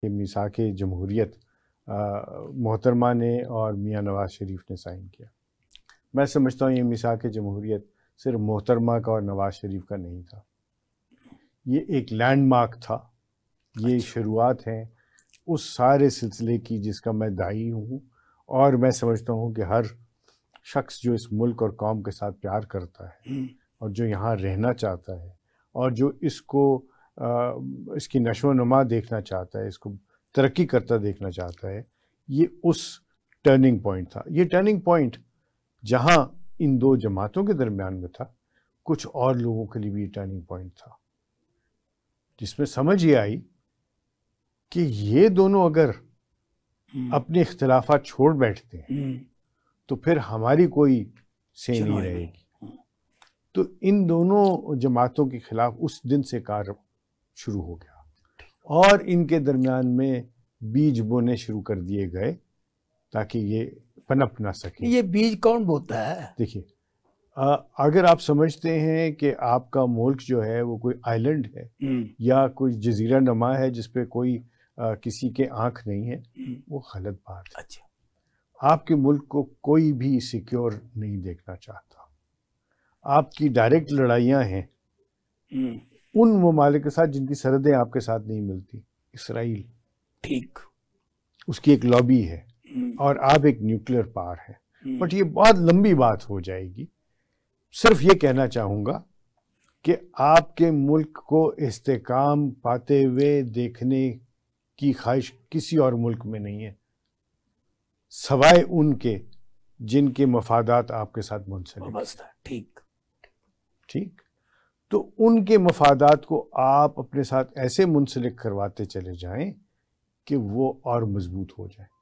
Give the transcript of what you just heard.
कि मिसाक जमहूरीत मोहतरमा ने और मियाँ नवाज शरीफ ने साइन किया मैं समझता हूँ ये मिसाक जमहूरीत सिर्फ मोहतरमा का और नवाज शरीफ का नहीं था ये एक लैंडमार्क था ये अच्छा। शुरुआत है उस सारे सिलसिले की जिसका मैं दाई हूँ और मैं समझता हूँ कि हर शख्स जो इस मुल्क और कौम के साथ प्यार करता है हम्म। और जो यहाँ रहना चाहता है और जो इसको इसकी नशो नुमा देखना चाहता है इसको तरक्की करता देखना चाहता है ये उस टर्निंग पॉइंट था ये टर्निंग पॉइंट जहाँ इन दो जमातों के दरमियान में था कुछ और लोगों के लिए भी टर्निंग पॉइंट था जिसमें समझ ये आई कि ये दोनों अगर हम्म। अपने इख्तलाफा छोड़ बैठते हैं हम्म। तो फिर हमारी कोई से नहीं रहेगी हम्म। तो इन दोनों जमातों के खिलाफ उस दिन से कार शुरू हो गया और इनके दरमियान में बीज बोने शुरू कर दिए गए ताकि ये पनप ना सके ये बीज कौन बोता है देखिए अगर आप समझते हैं कि आपका मुल्क जो है वो कोई आइलैंड है हम्म। या कोई जजीरा नमा है जिसपे कोई आ, किसी के आंख नहीं है हम्म। वो गलत बात है अच्छा आपके मुल्क को कोई भी सिक्योर नहीं देखना चाहता आपकी डायरेक्ट लड़ाइयाँ हैं हम्म। उन ममालिक के साथ जिनकी सरहदें आपके साथ नहीं मिलती इसराइल ठीक उसकी एक लॉबी है हम्म। और आप एक न्यूक्लियर पावर है हम्म। बट ये बहुत लंबी बात हो जाएगी सिर्फ ये कहना चाहूंगा कि आपके मुल्क को इस्तेकाम पाते हुए देखने की ख्वाहिश किसी और मुल्क में नहीं है सवाए उनके जिनके मफादात आपके साथ मुंसलिक ठीक ठीक तो उनके मफादात को आप अपने साथ ऐसे मुंसलिक करवाते चले जाएं कि वो और मज़बूत हो जाए